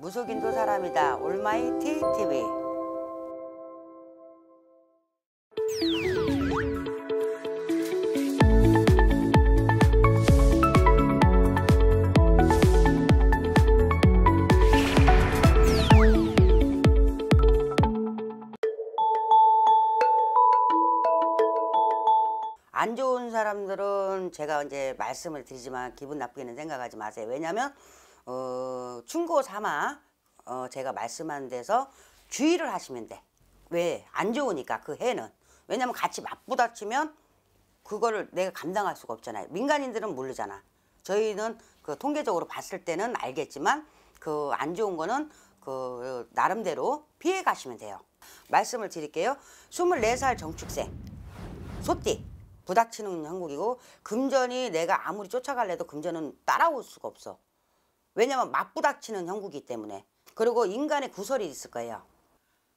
무속인도 사람이다 올마이티 TV 안 좋은 사람들은 제가 이제 말씀을 드리지만 기분 나쁘게는 생각하지 마세요. 왜냐하면 어, 충고 삼아 어, 제가 말씀한 데서 주의를 하시면 돼. 왜? 안 좋으니까 그 해는. 왜냐면 같이 맞부닥치면 그거를 내가 감당할 수가 없잖아요. 민간인들은 모르잖아. 저희는 그 통계적으로 봤을 때는 알겠지만 그 안 좋은 거는 그 나름대로 피해 가시면 돼요. 말씀을 드릴게요. 24살 정축생 소띠 부닥치는 형국이고 금전이 내가 아무리 쫓아갈래도 금전은 따라올 수가 없어. 왜냐면 맞부닥치는 형국이기 때문에 그리고 인간의 구설이 있을 거예요.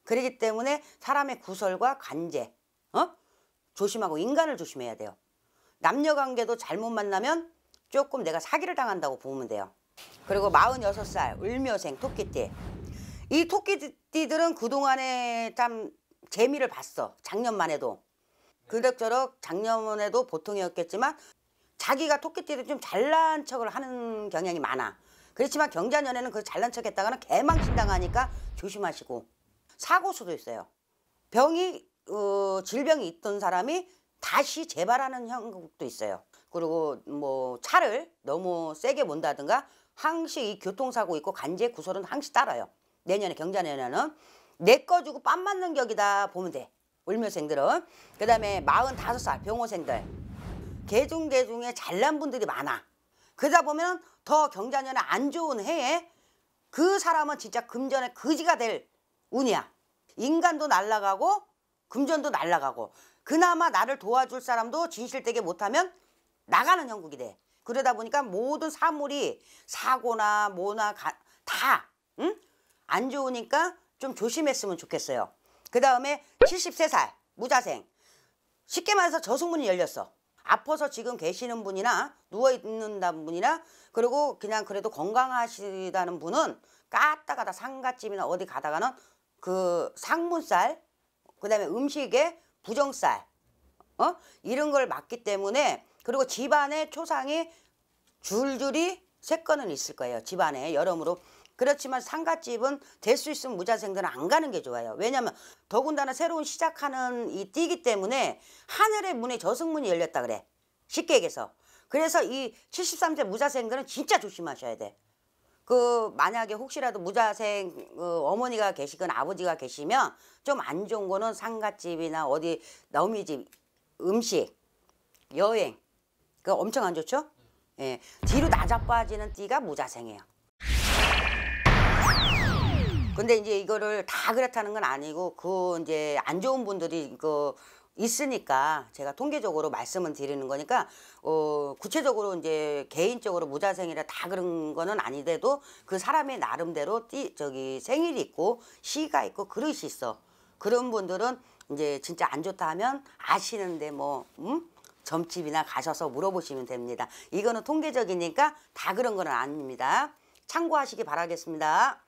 그러기 때문에 사람의 구설과 관제 어? 조심하고 인간을 조심해야 돼요. 남녀관계도 잘못 만나면 조금 내가 사기를 당한다고 보면 돼요. 그리고 46살 을묘생 토끼띠 이 토끼띠들은 그동안에 참 재미를 봤어 작년만 해도 그럭저럭 작년에도 보통이었겠지만 자기가 토끼띠를 좀 잘난 척을 하는 경향이 많아 그렇지만 경자년에는 그 잘난 척 했다가는 개망신당하니까 조심하시고 사고 수도 있어요. 병이 어, 질병이 있던 사람이 다시 재발하는 형국도 있어요. 그리고 뭐 차를 너무 세게 본다든가 항시 교통사고 있고 간제 구설은 항시 따라요. 내년에 경자년에는 내꺼 주고 빰 맞는 격이다 보면 돼. 울며생들은그 다음에 45살 병호생들 개중개중에 잘난 분들이 많아. 그러다 보면 더 경자년에 안 좋은 해에 그 사람은 진짜 금전의 거지가 될 운이야. 인간도 날라가고 금전도 날라가고 그나마 나를 도와줄 사람도 진실되게 못하면 나가는 형국이 돼. 그러다 보니까 모든 사물이 사고나 뭐나 가, 다 응? 안 좋으니까 좀 조심했으면 좋겠어요. 그 다음에 73살 무자생 쉽게 말해서 저승문이 열렸어. 아파서 지금 계시는 분이나 누워있는다는 분이나 그리고 그냥 그래도 건강하시다는 분은 까딱가다 상가집이나 어디 가다가는 그 상문살 그 다음에 음식에 부정살 어? 이런 걸 맞기 때문에 그리고 집안에 초상이 줄줄이 세 건은 있을 거예요. 집안에 여러모로 그렇지만 상가집은 될 수 있으면 무자생들은 안 가는 게 좋아요. 왜냐하면 더군다나 새로운 시작하는 이 띠기 때문에 하늘의 문에 저승문이 열렸다 그래. 쉽게 얘기해서. 그래서 이 73세 무자생들은 진짜 조심하셔야 돼. 그 만약에 혹시라도 무자생 그 어머니가 계시거나 아버지가 계시면 좀 안 좋은 거는 상가집이나 어디 너미집 음식 여행 그 엄청 안 좋죠? 예 뒤로 낮아 빠지는 띠가 무자생이에요. 근데 이제 이거를 다 그렇다는 건 아니고 그 이제 안 좋은 분들이 그 있으니까 제가 통계적으로 말씀을 드리는 거니까 어 구체적으로 이제 개인적으로 무자생이라 다 그런 거는 아니데도그 사람의 나름대로 띠 저기 생일이 있고 시가 있고 그릇이 있어 그런 분들은 이제 진짜 안 좋다 하면 아시는데 뭐 음? 점집이나 가셔서 물어보시면 됩니다 이거는 통계적이니까 다 그런 거는 아닙니다 참고하시기 바라겠습니다